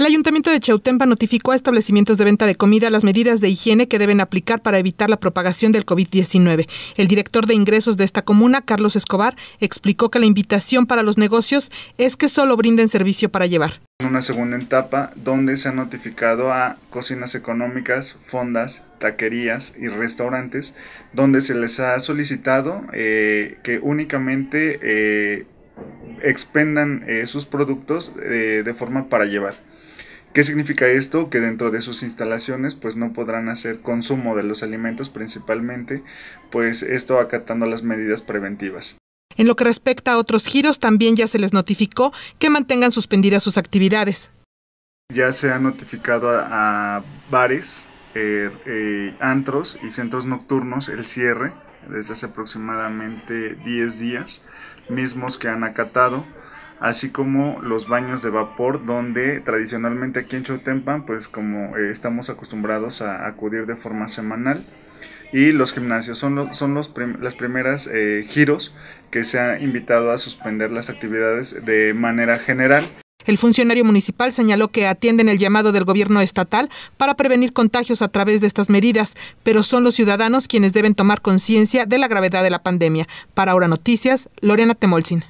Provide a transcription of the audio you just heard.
El Ayuntamiento de Chautempa notificó a establecimientos de venta de comida las medidas de higiene que deben aplicar para evitar la propagación del COVID-19. El director de ingresos de esta comuna, Carlos Escobar, explicó que la invitación para los negocios es que solo brinden servicio para llevar. En una segunda etapa donde se ha notificado a cocinas económicas, fondas, taquerías y restaurantes, donde se les ha solicitado eh, que únicamente eh, expendan eh, sus productos eh, de forma para llevar. ¿Qué significa esto? Que dentro de sus instalaciones pues no podrán hacer consumo de los alimentos principalmente, pues esto acatando las medidas preventivas. En lo que respecta a otros giros, también ya se les notificó que mantengan suspendidas sus actividades. Ya se ha notificado a, bares, eh, antros y centros nocturnos el cierre desde hace aproximadamente 10 días, mismos que han acatado, así como los baños de vapor donde tradicionalmente aquí en Chotempan, pues como eh, estamos acostumbrados a acudir de forma semanal, y los gimnasios son, son los las primeras eh, giros que se ha invitado a suspender las actividades de manera general. El funcionario municipal señaló que atienden el llamado del gobierno estatal para prevenir contagios a través de estas medidas, pero son los ciudadanos quienes deben tomar conciencia de la gravedad de la pandemia. Para Ahora Noticias, Lorena Temolzin.